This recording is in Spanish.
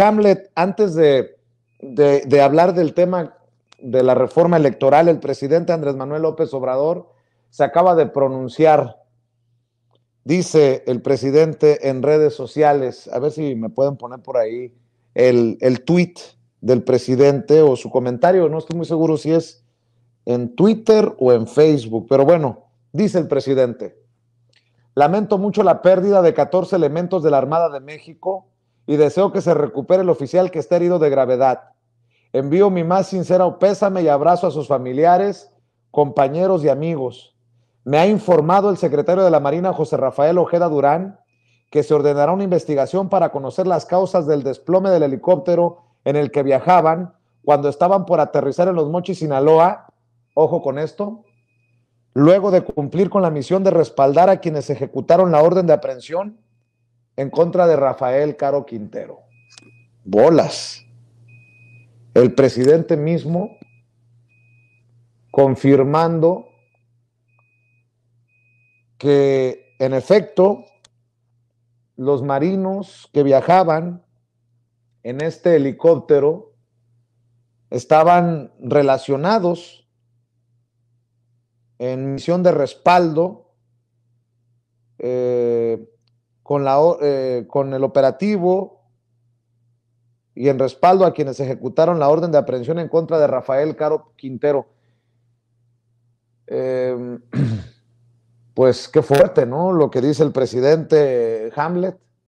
Hamlet, antes de, hablar del tema de la reforma electoral, el presidente Andrés Manuel López Obrador se acaba de pronunciar dice el presidente en redes sociales, a ver si me pueden poner por ahí el, el tweet del presidente o su comentario, no estoy muy seguro si es en Twitter o en Facebook, pero bueno, dice el presidente, lamento mucho la pérdida de 14 elementos de la Armada de México y deseo que se recupere el oficial que está herido de gravedad. Envío mi más sincero pésame y abrazo a sus familiares, compañeros y amigos. Me ha informado el secretario de la Marina, José Rafael Ojeda Durán, que se ordenará una investigación para conocer las causas del desplome del helicóptero en el que viajaban cuando estaban por aterrizar en los Mochis, Sinaloa. Ojo con esto. Luego de cumplir con la misión de respaldar a quienes ejecutaron la orden de aprehensión, en contra de Rafael Caro Quintero. Bolas. El presidente mismo confirmando que en efecto los marinos que viajaban en este helicóptero estaban relacionados en misión de respaldo eh, con, la, eh, con el operativo y en respaldo a quienes ejecutaron la orden de aprehensión en contra de Rafael Caro Quintero. Em, pues qué fuerte, ¿no? Lo que dice el presidente Hamlet